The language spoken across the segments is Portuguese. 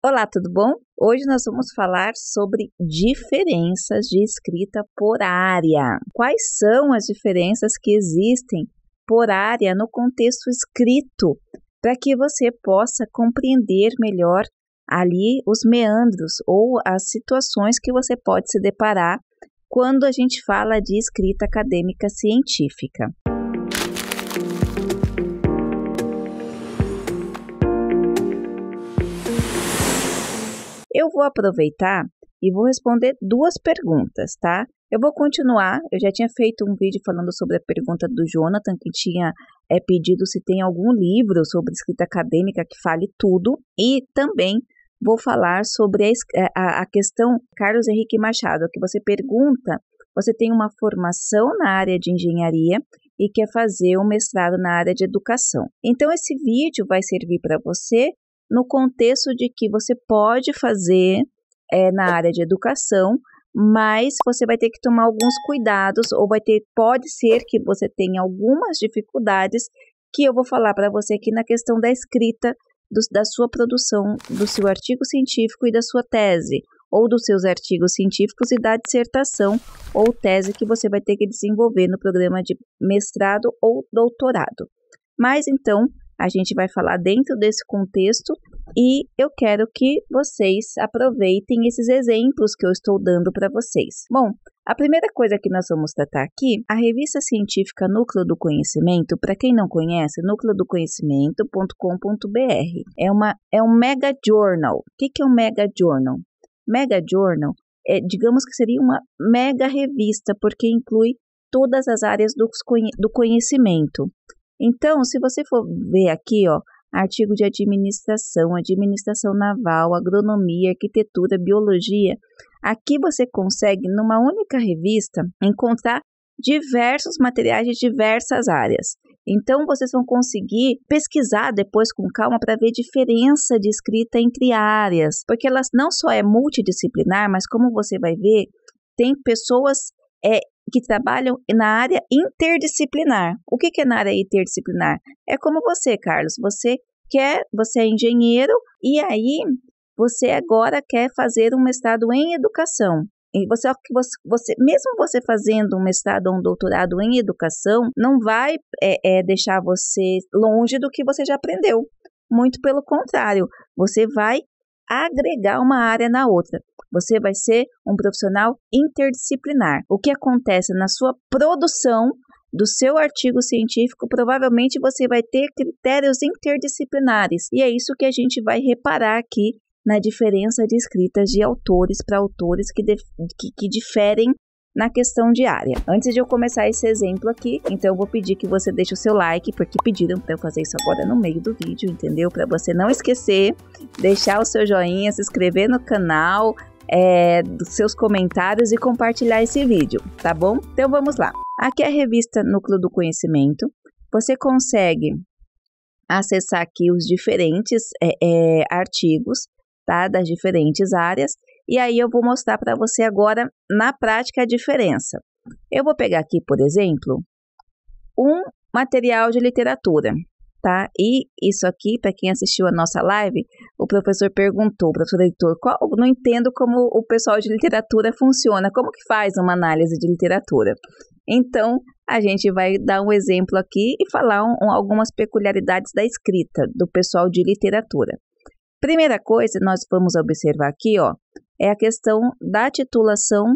Olá, tudo bom? Hoje nós vamos falar sobre diferenças de escrita por área. Quais são as diferenças que existem por área no contexto escrito para que você possa compreender melhor ali os meandros ou as situações que você pode se deparar quando a gente fala de escrita acadêmica científica. eu vou aproveitar e vou responder duas perguntas, tá? Eu vou continuar, eu já tinha feito um vídeo falando sobre a pergunta do Jonathan, que tinha é, pedido se tem algum livro sobre escrita acadêmica que fale tudo, e também vou falar sobre a, é, a, a questão Carlos Henrique Machado, que você pergunta, você tem uma formação na área de engenharia e quer fazer um mestrado na área de educação. Então, esse vídeo vai servir para você no contexto de que você pode fazer é, na área de educação, mas você vai ter que tomar alguns cuidados ou vai ter, pode ser que você tenha algumas dificuldades que eu vou falar para você aqui na questão da escrita do, da sua produção, do seu artigo científico e da sua tese, ou dos seus artigos científicos e da dissertação ou tese que você vai ter que desenvolver no programa de mestrado ou doutorado. Mas então, a gente vai falar dentro desse contexto e eu quero que vocês aproveitem esses exemplos que eu estou dando para vocês. Bom, a primeira coisa que nós vamos tratar aqui, a revista científica Núcleo do Conhecimento, para quem não conhece, núcleodoconhecimento.com.br. É uma é um mega journal. O que, que é um mega journal? Mega journal é, digamos que seria uma mega revista, porque inclui todas as áreas do, do conhecimento. Então, se você for ver aqui, ó, artigo de administração, administração naval, agronomia, arquitetura, biologia, aqui você consegue, numa única revista, encontrar diversos materiais de diversas áreas. Então, vocês vão conseguir pesquisar depois com calma para ver diferença de escrita entre áreas, porque elas não só é multidisciplinar, mas como você vai ver, tem pessoas é, que trabalham na área interdisciplinar. O que é na área interdisciplinar? É como você, Carlos. Você quer, você é engenheiro e aí você agora quer fazer um mestrado em educação. E você, você, você, mesmo você fazendo um mestrado ou um doutorado em educação, não vai é, é, deixar você longe do que você já aprendeu. Muito pelo contrário, você vai agregar uma área na outra. Você vai ser um profissional interdisciplinar. O que acontece na sua produção do seu artigo científico, provavelmente você vai ter critérios interdisciplinares. E é isso que a gente vai reparar aqui na diferença de escritas de autores para autores que, que, que diferem na questão diária. Antes de eu começar esse exemplo aqui, então eu vou pedir que você deixe o seu like, porque pediram para eu fazer isso agora no meio do vídeo, entendeu? Para você não esquecer, deixar o seu joinha, se inscrever no canal, é, dos seus comentários e compartilhar esse vídeo, tá bom? Então vamos lá. Aqui é a revista Núcleo do Conhecimento. Você consegue acessar aqui os diferentes é, é, artigos tá, das diferentes áreas e aí eu vou mostrar para você agora na prática a diferença. Eu vou pegar aqui, por exemplo, um material de literatura, tá? E isso aqui, para quem assistiu a nossa live, o professor perguntou, professor leitor, qual, não entendo como o pessoal de literatura funciona, como que faz uma análise de literatura? Então, a gente vai dar um exemplo aqui e falar um, um, algumas peculiaridades da escrita do pessoal de literatura. Primeira coisa, nós vamos observar aqui, ó, é a questão da titulação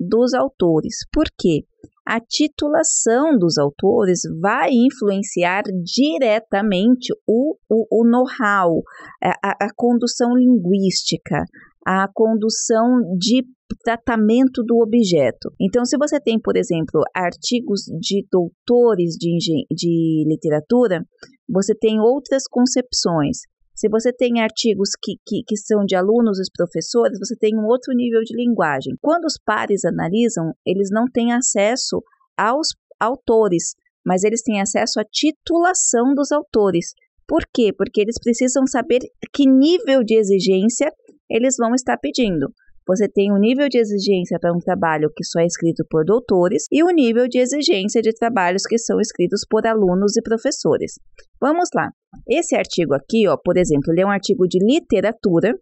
dos autores. Por quê? A titulação dos autores vai influenciar diretamente o, o, o know-how, a, a condução linguística, a condução de tratamento do objeto. Então, se você tem, por exemplo, artigos de doutores de, de literatura, você tem outras concepções. Se você tem artigos que, que, que são de alunos e professores, você tem um outro nível de linguagem. Quando os pares analisam, eles não têm acesso aos autores, mas eles têm acesso à titulação dos autores. Por quê? Porque eles precisam saber que nível de exigência eles vão estar pedindo. Você tem o um nível de exigência para um trabalho que só é escrito por doutores e o um nível de exigência de trabalhos que são escritos por alunos e professores. Vamos lá. Esse artigo aqui, ó, por exemplo, ele é um artigo de literatura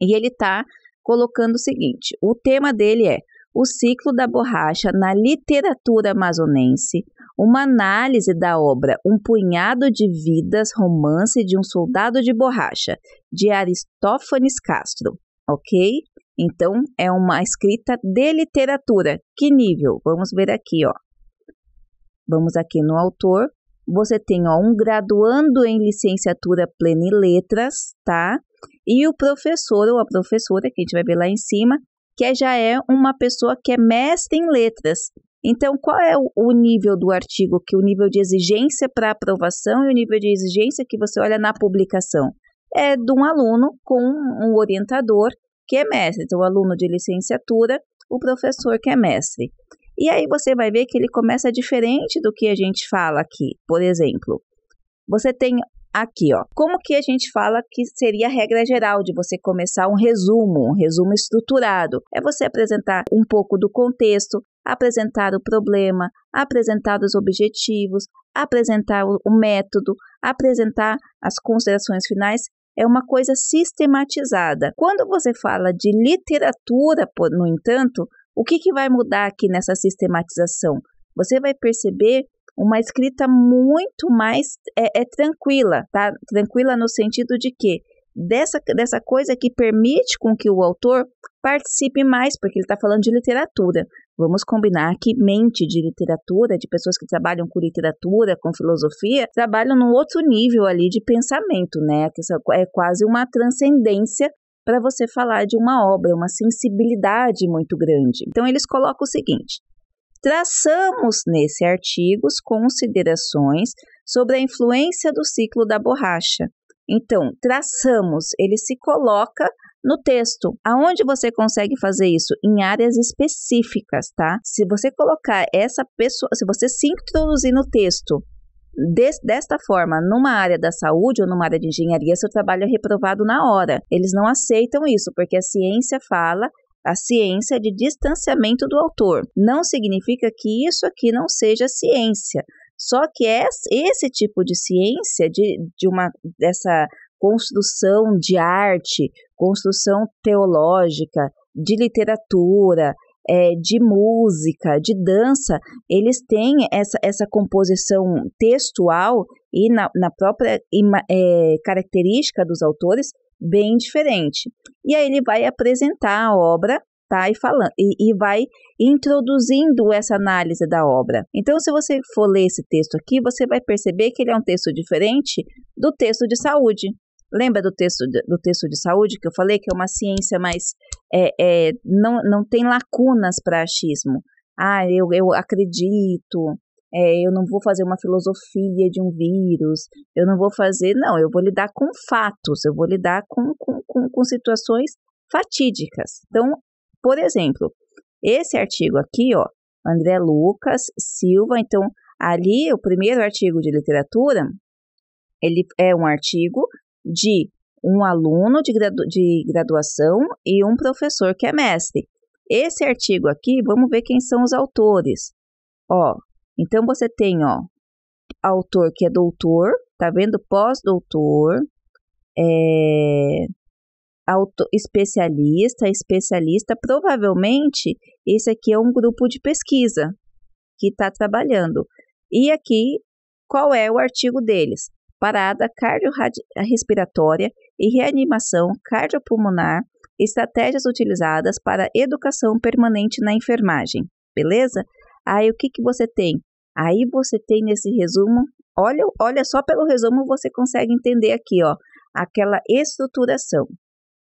e ele está colocando o seguinte: o tema dele é o ciclo da borracha na literatura amazonense, uma análise da obra Um Punhado de Vidas, romance de um soldado de borracha, de Aristófanes Castro, ok? Então, é uma escrita de literatura. Que nível? Vamos ver aqui, ó. Vamos aqui no autor você tem ó, um graduando em licenciatura plena em letras, tá? E o professor ou a professora, que a gente vai ver lá em cima, que é, já é uma pessoa que é mestre em letras. Então, qual é o nível do artigo, que o nível de exigência para aprovação e o nível de exigência que você olha na publicação? É de um aluno com um orientador que é mestre. Então, o aluno de licenciatura, o professor que é mestre. E aí você vai ver que ele começa diferente do que a gente fala aqui. Por exemplo, você tem aqui, ó. Como que a gente fala que seria a regra geral de você começar um resumo, um resumo estruturado? É você apresentar um pouco do contexto, apresentar o problema, apresentar os objetivos, apresentar o método, apresentar as considerações finais. É uma coisa sistematizada. Quando você fala de literatura, no entanto, o que, que vai mudar aqui nessa sistematização? Você vai perceber uma escrita muito mais é, é, tranquila, tá? Tranquila no sentido de que dessa, dessa coisa que permite com que o autor participe mais, porque ele está falando de literatura. Vamos combinar que mente de literatura, de pessoas que trabalham com literatura, com filosofia, trabalham num outro nível ali de pensamento, né? Que é, é quase uma transcendência para você falar de uma obra, uma sensibilidade muito grande. Então, eles colocam o seguinte: traçamos nesse artigo considerações sobre a influência do ciclo da borracha. Então, traçamos, ele se coloca no texto. Aonde você consegue fazer isso? Em áreas específicas, tá? Se você colocar essa pessoa, se você se introduzir no texto Des, desta forma, numa área da saúde ou numa área de engenharia, seu trabalho é reprovado na hora. Eles não aceitam isso, porque a ciência fala a ciência é de distanciamento do autor. Não significa que isso aqui não seja ciência. Só que é esse tipo de ciência, de, de uma dessa construção de arte, construção teológica, de literatura, é, de música, de dança, eles têm essa, essa composição textual e na, na própria é, característica dos autores bem diferente. E aí ele vai apresentar a obra tá, e, falando, e, e vai introduzindo essa análise da obra. Então, se você for ler esse texto aqui, você vai perceber que ele é um texto diferente do texto de saúde, Lembra do texto, do texto de saúde que eu falei que é uma ciência mais. É, é, não, não tem lacunas para achismo. Ah, eu, eu acredito, é, eu não vou fazer uma filosofia de um vírus, eu não vou fazer. Não, eu vou lidar com fatos, eu vou lidar com, com, com, com situações fatídicas. Então, por exemplo, esse artigo aqui, ó, André Lucas Silva, então ali o primeiro artigo de literatura, ele é um artigo de um aluno de, gradu de graduação e um professor que é mestre. Esse artigo aqui, vamos ver quem são os autores. Ó, então você tem, ó, autor que é doutor, tá vendo? Pós-doutor, é, especialista, especialista. Provavelmente, esse aqui é um grupo de pesquisa que está trabalhando. E aqui, qual é o artigo deles? parada cardiorrespiratória e reanimação cardiopulmonar, estratégias utilizadas para educação permanente na enfermagem, beleza? Aí o que, que você tem? Aí você tem nesse resumo, olha, olha só pelo resumo você consegue entender aqui, ó, aquela estruturação.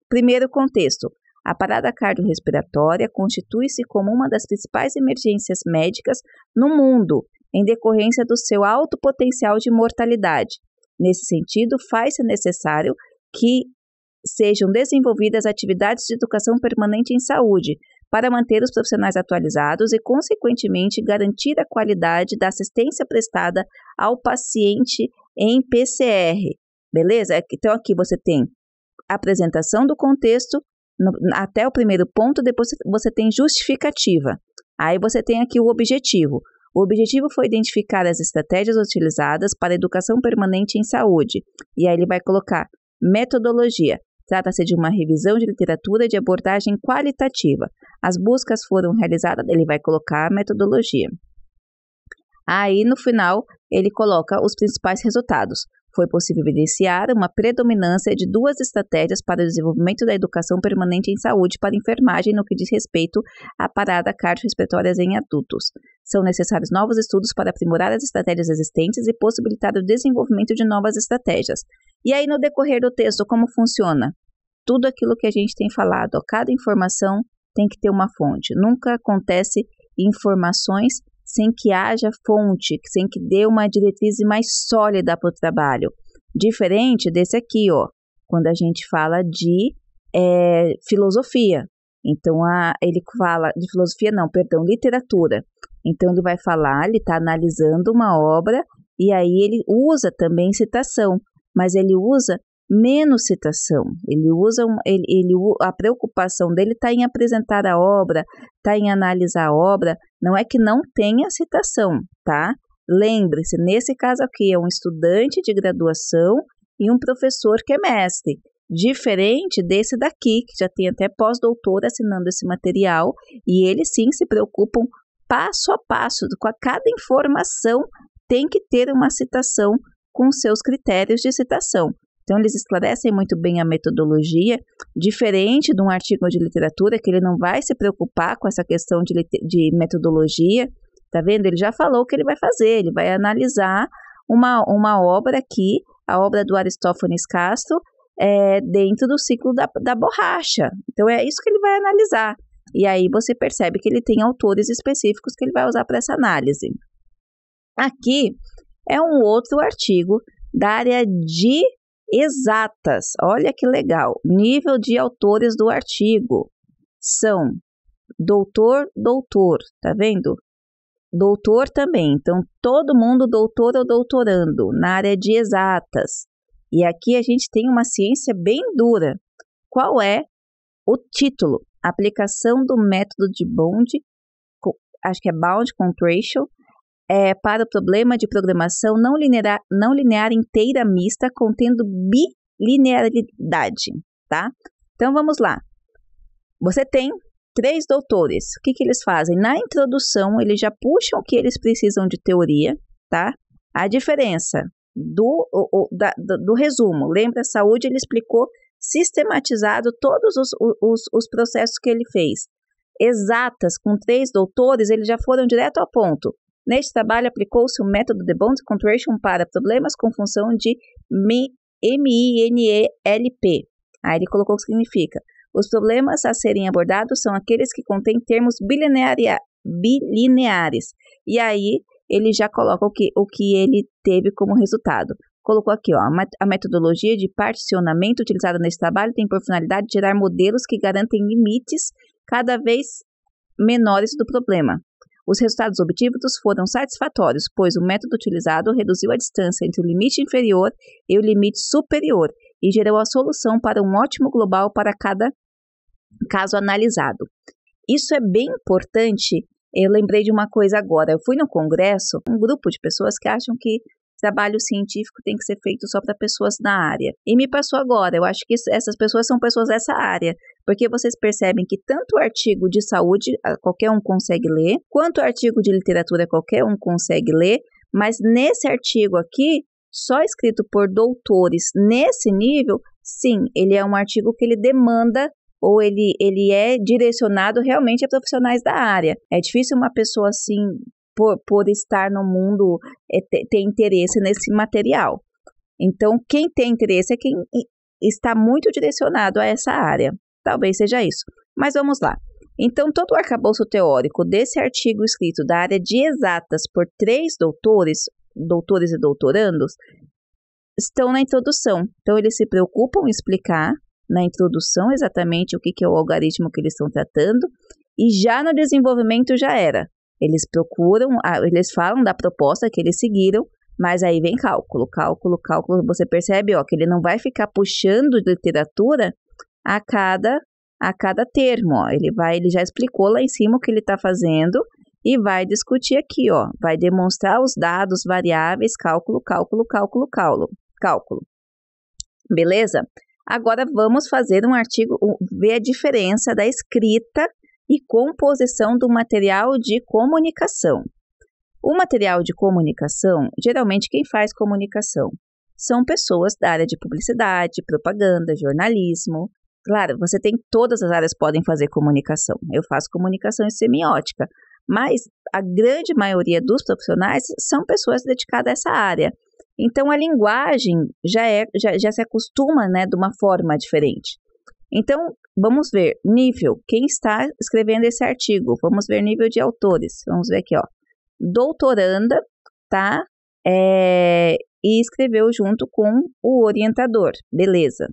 Primeiro contexto, a parada cardiorrespiratória constitui-se como uma das principais emergências médicas no mundo, em decorrência do seu alto potencial de mortalidade, Nesse sentido, faz-se necessário que sejam desenvolvidas atividades de educação permanente em saúde, para manter os profissionais atualizados e, consequentemente, garantir a qualidade da assistência prestada ao paciente em PCR. Beleza? Então, aqui você tem apresentação do contexto no, até o primeiro ponto, depois você tem justificativa. Aí você tem aqui o objetivo. O objetivo foi identificar as estratégias utilizadas para educação permanente em saúde. E aí ele vai colocar metodologia. Trata-se de uma revisão de literatura de abordagem qualitativa. As buscas foram realizadas, ele vai colocar a metodologia. Aí no final ele coloca os principais resultados foi possível evidenciar uma predominância de duas estratégias para o desenvolvimento da educação permanente em saúde para enfermagem no que diz respeito à parada cardiorrespiratórias em adultos. São necessários novos estudos para aprimorar as estratégias existentes e possibilitar o desenvolvimento de novas estratégias. E aí, no decorrer do texto, como funciona? Tudo aquilo que a gente tem falado, cada informação tem que ter uma fonte. Nunca acontece informações sem que haja fonte, sem que dê uma diretriz mais sólida para o trabalho. Diferente desse aqui, ó, quando a gente fala de é, filosofia. Então, a, ele fala de filosofia, não, perdão, literatura. Então, ele vai falar, ele está analisando uma obra e aí ele usa também citação, mas ele usa menos citação. Ele usa ele, ele a preocupação dele está em apresentar a obra, está em analisar a obra, não é que não tenha citação, tá? Lembre-se, nesse caso aqui é um estudante de graduação e um professor que é mestre, diferente desse daqui, que já tem até pós-doutor assinando esse material, e eles sim se preocupam passo a passo, com a cada informação tem que ter uma citação com seus critérios de citação. Então, eles esclarecem muito bem a metodologia, diferente de um artigo de literatura, que ele não vai se preocupar com essa questão de, de metodologia, tá vendo? Ele já falou o que ele vai fazer, ele vai analisar uma, uma obra aqui, a obra do Aristófanes Castro, é, dentro do ciclo da, da borracha. Então, é isso que ele vai analisar. E aí você percebe que ele tem autores específicos que ele vai usar para essa análise. Aqui é um outro artigo da área de exatas. Olha que legal! Nível de autores do artigo são doutor, doutor, tá vendo? Doutor também. Então, todo mundo doutor ou doutorando na área de exatas. E aqui a gente tem uma ciência bem dura. Qual é o título? Aplicação do método de Bond, acho que é Bound Contraction, é, para o problema de programação não linear, não linear inteira mista contendo bilinearidade, tá? Então vamos lá. Você tem três doutores. O que, que eles fazem? Na introdução, eles já puxam o que eles precisam de teoria, tá? A diferença do, o, o, da, do, do, resumo. Lembra, a saúde ele explicou sistematizado todos os, os, os processos que ele fez. Exatas, com três doutores, eles já foram direto ao ponto. Neste trabalho, aplicou-se o método de Bond contraction para problemas com função de MINELP. Aí ele colocou o que significa. Os problemas a serem abordados são aqueles que contêm termos bilineares. E aí ele já coloca o que, o que ele teve como resultado. Colocou aqui, ó, a metodologia de particionamento utilizada nesse trabalho tem por finalidade gerar modelos que garantem limites cada vez menores do problema. Os resultados obtidos foram satisfatórios, pois o método utilizado reduziu a distância entre o limite inferior e o limite superior e gerou a solução para um ótimo global para cada caso analisado. Isso é bem importante. Eu lembrei de uma coisa agora. Eu fui no congresso, um grupo de pessoas que acham que trabalho científico tem que ser feito só para pessoas na área. E me passou agora, eu acho que essas pessoas são pessoas dessa área porque vocês percebem que tanto o artigo de saúde ah, qualquer um consegue ler, quanto o artigo de literatura qualquer um consegue ler, mas nesse artigo aqui, só escrito por doutores nesse nível, sim, ele é um artigo que ele demanda ou ele, ele é direcionado realmente a profissionais da área. É difícil uma pessoa assim, por, por estar no mundo, é, ter interesse nesse material. Então, quem tem interesse é quem está muito direcionado a essa área. Talvez seja isso. Mas vamos lá. Então, todo o arcabouço teórico desse artigo escrito da área de exatas por três doutores, doutores e doutorandos, estão na introdução. Então, eles se preocupam em explicar na introdução exatamente o que é o algoritmo que eles estão tratando, e já no desenvolvimento já era. Eles procuram, eles falam da proposta que eles seguiram, mas aí vem cálculo, cálculo, cálculo. Você percebe ó, que ele não vai ficar puxando literatura a cada a cada termo, ó. Ele vai, ele já explicou lá em cima o que ele está fazendo e vai discutir aqui, ó. Vai demonstrar os dados, variáveis, cálculo, cálculo, cálculo, cálculo, cálculo. Beleza? Agora vamos fazer um artigo, ver a diferença da escrita e composição do material de comunicação. O material de comunicação, geralmente quem faz comunicação são pessoas da área de publicidade, propaganda, jornalismo, Claro, você tem todas as áreas podem fazer comunicação. Eu faço comunicação e semiótica, mas a grande maioria dos profissionais são pessoas dedicadas a essa área. Então a linguagem já é já, já se acostuma, né, de uma forma diferente. Então, vamos ver nível, quem está escrevendo esse artigo? Vamos ver nível de autores. Vamos ver aqui, ó. Doutoranda, tá? É, e escreveu junto com o orientador. Beleza.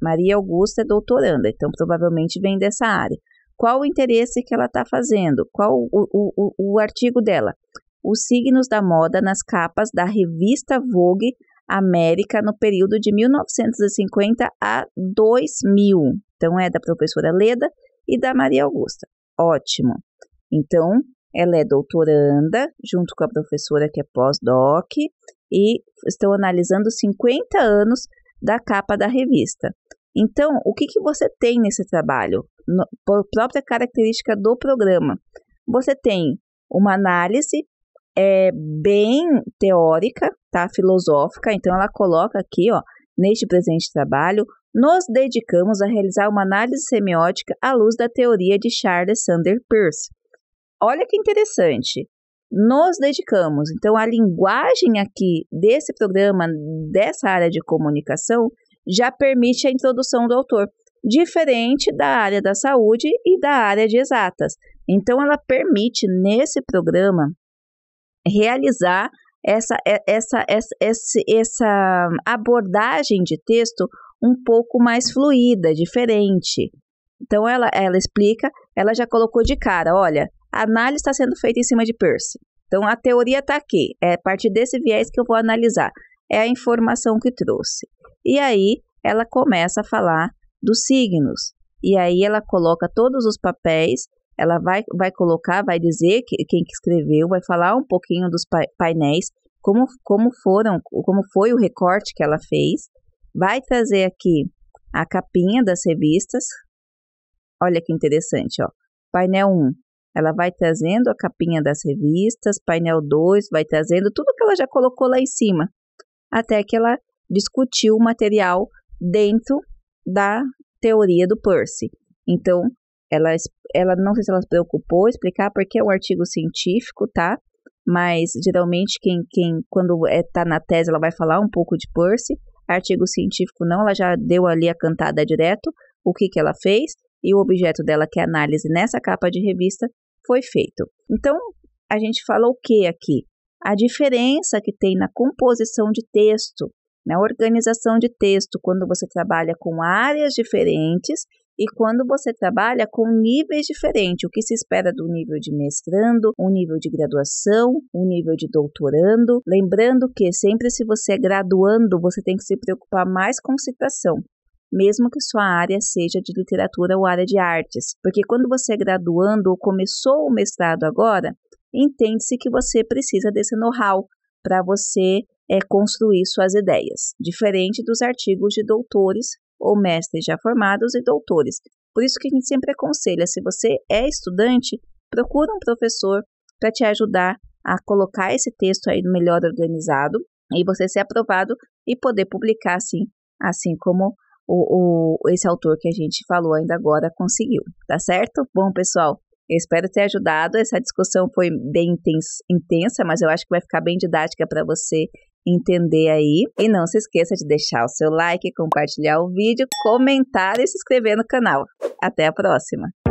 Maria Augusta é doutoranda, então provavelmente vem dessa área. Qual o interesse que ela está fazendo? Qual o, o, o, o artigo dela? Os signos da moda nas capas da revista Vogue América no período de 1950 a 2000. Então é da professora Leda e da Maria Augusta. Ótimo. Então, ela é doutoranda, junto com a professora que é pós-doc, e estão analisando 50 anos da capa da revista. Então, o que, que você tem nesse trabalho? No, por própria característica do programa, você tem uma análise é, bem teórica, tá? filosófica. Então, ela coloca aqui, ó, neste presente trabalho, nos dedicamos a realizar uma análise semiótica à luz da teoria de Charles Sander Peirce. Olha que interessante nos dedicamos. Então, a linguagem aqui desse programa, dessa área de comunicação, já permite a introdução do autor, diferente da área da saúde e da área de exatas. Então, ela permite nesse programa realizar essa, essa, essa, essa abordagem de texto um pouco mais fluida, diferente. Então, ela, ela explica, ela já colocou de cara: olha, a análise está sendo feita em cima de Percy. Então a teoria está aqui, é a partir desse viés que eu vou analisar, é a informação que trouxe. E aí ela começa a falar dos signos, e aí ela coloca todos os papéis, ela vai, vai colocar, vai dizer que, quem que escreveu, vai falar um pouquinho dos painéis, como, como foram, como foi o recorte que ela fez, vai trazer aqui a capinha das revistas. Olha que interessante, ó. Painel 1, ela vai trazendo a capinha das revistas, painel 2, vai trazendo tudo que ela já colocou lá em cima, até que ela discutiu o material dentro da teoria do Percy. Então, ela, ela não sei se ela se preocupou em explicar porque é um artigo científico, tá? Mas geralmente quem, quem quando está é, tá na tese ela vai falar um pouco de Percy, artigo científico não, ela já deu ali a cantada direto, o que, que ela fez e o objeto dela, que é análise nessa capa de revista, foi feito. Então, a gente fala o que aqui? A diferença que tem na composição de texto, na organização de texto, quando você trabalha com áreas diferentes e quando você trabalha com níveis diferentes, o que se espera do nível de mestrando, um nível de graduação, um nível de doutorando. Lembrando que sempre se você é graduando, você tem que se preocupar mais com citação mesmo que sua área seja de literatura ou área de artes, porque quando você é graduando ou começou o mestrado agora, entende-se que você precisa desse know-how para você é, construir suas ideias, diferente dos artigos de doutores ou mestres já formados e doutores. Por isso que a gente sempre aconselha, se você é estudante, procura um professor para te ajudar a colocar esse texto aí melhor organizado e você ser aprovado e poder publicar assim, assim como o, o, esse autor que a gente falou ainda agora conseguiu, tá certo? Bom, pessoal, eu espero ter ajudado. Essa discussão foi bem intensa, mas eu acho que vai ficar bem didática para você entender aí. E não se esqueça de deixar o seu like, compartilhar o vídeo, comentar e se inscrever no canal. Até a próxima!